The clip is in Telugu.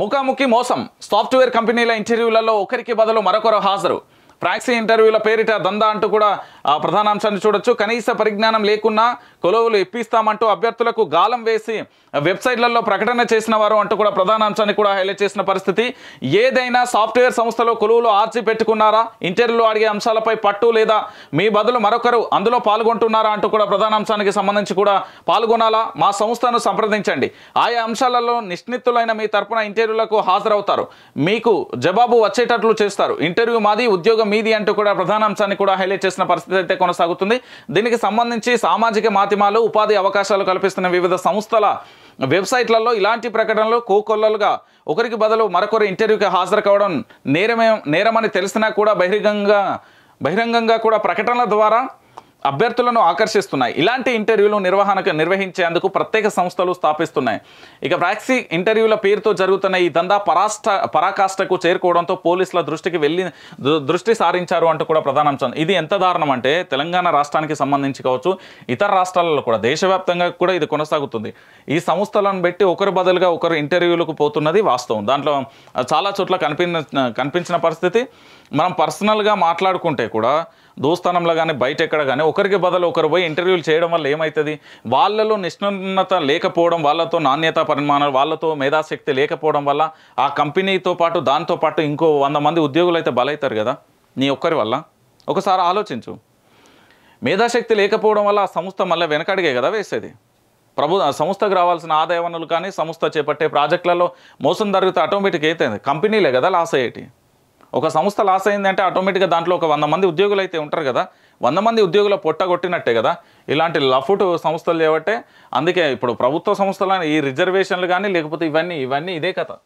ముఖాముఖి మోసం సాఫ్ట్వేర్ కంపెనీల ఇంటర్వ్యూలలో ఒకరికి బదులు మరొకరు హాజరు ప్రాక్సీ ఇంటర్వ్యూల పేరిట దందా అంటూ కూడా ప్రధానాంశాన్ని చూడొచ్చు కనీస పరిజ్ఞానం లేకున్నా కొలువులు ఇప్పిస్తామంటూ అభ్యర్థులకు గాలం వేసి వెబ్సైట్లలో ప్రకటన చేసిన వారు అంటూ కూడా ప్రధాన అంశాన్ని కూడా హైలైట్ చేసిన పరిస్థితి ఏదైనా సాఫ్ట్వేర్ సంస్థలో కొలువులు ఆర్చి పెట్టుకున్నారా ఇంటర్వ్యూలో అడిగే అంశాలపై పట్టు లేదా మీ బదులు మరొకరు అందులో పాల్గొంటున్నారా అంటూ కూడా ప్రధానాంశానికి అంశానికి సంబంధించి కూడా పాల్గొనాలా మా సంస్థను సంప్రదించండి ఆయా అంశాలలో నిష్ణితులైన మీ తరపున ఇంటర్వ్యూలకు హాజరవుతారు మీకు జవాబు వచ్చేటట్లు చేస్తారు ఇంటర్వ్యూ మాది ఉద్యోగం మీది అంటూ కూడా ప్రధానాంశాన్ని కూడా హైలైట్ చేసిన పరిస్థితి అయితే కొనసాగుతుంది దీనికి సంబంధించి సామాజిక మాధ్యమాలు ఉపాధి అవకాశాలు కల్పిస్తున్న వివిధ సంస్థల వెబ్సైట్లలో ఇలాంటి ప్రకటనలు కోకొల్లలుగా ఒకరికి బదులు మరొకరు ఇంటర్వ్యూకి హాజరు కావడం నేరమే నేరమని తెలిసినా కూడా బహిరంగంగా బహిరంగంగా కూడా ప్రకటనల ద్వారా అభ్యర్థులను ఆకర్షిస్తున్నాయి ఇలాంటి ఇంటర్వ్యూలు నిర్వహణకు నిర్వహించేందుకు ప్రత్యేక సంస్థలు స్థాపిస్తున్నాయి ఇక వ్యాక్సి ఇంటర్వ్యూల పేరుతో జరుగుతున్న ఈ దందా పరాష్ట పరాకాష్ఠకు చేరుకోవడంతో పోలీసుల దృష్టికి వెళ్ళి దృష్టి సారించారు అంటూ కూడా ప్రధాన ఇది ఎంత దారుణం అంటే తెలంగాణ రాష్ట్రానికి సంబంధించి కావచ్చు ఇతర రాష్ట్రాలలో కూడా దేశవ్యాప్తంగా కూడా ఇది కొనసాగుతుంది ఈ సంస్థలను బట్టి ఒకరు బదులుగా ఒకరు ఇంటర్వ్యూలకు పోతున్నది వాస్తవం దాంట్లో చాలా చోట్ల కనిపి కనిపించిన పరిస్థితి మనం పర్సనల్గా మాట్లాడుకుంటే కూడా దోస్తానంలో కానీ బయట ఎక్కడ కానీ ఒకరికి బదులు ఒకరు పోయి ఇంటర్వ్యూలు చేయడం వల్ల ఏమవుతుంది వాళ్ళలో నిష్ణున్నత లేకపోవడం వాళ్ళతో నాణ్యత పరిమాణాలు వాళ్ళతో మేధాశక్తి లేకపోవడం వల్ల ఆ కంపెనీతో పాటు దాంతో పాటు ఇంకో వంద మంది ఉద్యోగులు అయితే బలవుతారు కదా నీ ఒక్కరి వల్ల ఒకసారి ఆలోచించు మేధాశక్తి లేకపోవడం వల్ల ఆ సంస్థ మళ్ళీ వెనకడిగే కదా వేసేది ప్రభు సంస్థకు రావాల్సిన ఆదాయ వనరులు కానీ సంస్థ చేపట్టే ప్రాజెక్టులలో మోసం జరిగితే ఆటోమేటిక్ అవుతుంది కంపెనీలే కదా లాస్ అయ్యేటి ఒక సంస్థ లాస్ అయిందంటే ఆటోమేటిక్గా దాంట్లో ఒక వంద మంది ఉద్యోగులు అయితే ఉంటారు కదా వంద మంది ఉద్యోగుల కొట్టినట్టే కదా ఇలాంటి లఫుట్ సంస్థలు లేవట్టే అందుకే ఇప్పుడు ప్రభుత్వ సంస్థలు ఈ రిజర్వేషన్లు కానీ లేకపోతే ఇవన్నీ ఇవన్నీ ఇదే కథ